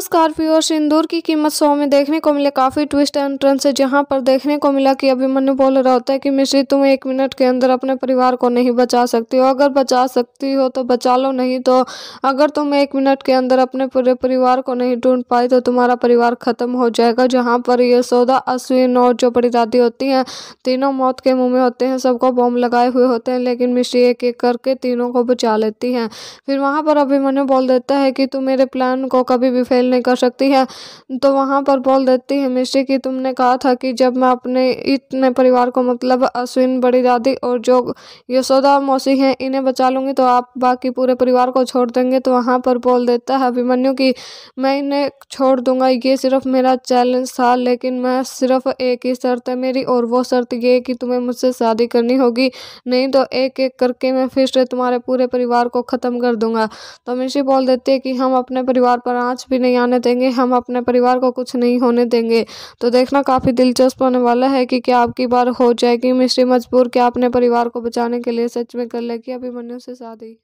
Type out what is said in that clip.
Scorpio और सिंदूर की कीमत शो में देखने को मिले काफ़ी ट्विस्ट एंट्रेंस है से जहां पर देखने को मिला कि अभिमन्यु बोल रहा होता है कि मिश्री तुम एक मिनट के अंदर अपने परिवार को नहीं बचा सकती हो अगर बचा सकती हो तो बचा लो नहीं तो अगर तुम एक मिनट के अंदर अपने पूरे परिवार को नहीं ढूंढ पाई तो तुम्हारा परिवार ख़त्म हो जाएगा जहाँ पर यह सौदा अश्विन और जो बड़ी दादी होती है तीनों मौत के मुँह में होते हैं सबको बॉम्ब लगाए हुए होते हैं लेकिन मिश्री एक एक करके तीनों को बचा लेती है फिर वहां पर अभिमन्यु बोल देता है कि तुम मेरे प्लान को कभी भी फेल हासिल नहीं कर सकती है तो वहाँ पर बोल देती है मिश्री कि तुमने कहा था कि जब मैं अपने इतने परिवार को मतलब अश्विन बड़ी दादी और जो यशोदा मौसी हैं इन्हें बचा लूँगी तो आप बाकी पूरे परिवार को छोड़ देंगे तो वहाँ पर बोल देता है अभिमन्यु कि मैं इन्हें छोड़ दूंगा ये सिर्फ मेरा चैलेंज था लेकिन मैं सिर्फ एक ही शर्त है मेरी और वो शर्त ये कि तुम्हें मुझसे शादी करनी होगी नहीं तो एक एक करके मैं फिर से तुम्हारे पूरे परिवार को ख़त्म कर दूंगा तो मिश्री बोल देती है कि हम अपने परिवार पर आँच भी नहीं नहीं आने देंगे हम अपने परिवार को कुछ नहीं होने देंगे तो देखना काफ़ी दिलचस्प होने वाला है कि क्या आपकी बार हो जाएगी मिश्री मजबूर क्या अपने परिवार को बचाने के लिए सच में कर लेगी अभिमन्यु से शादी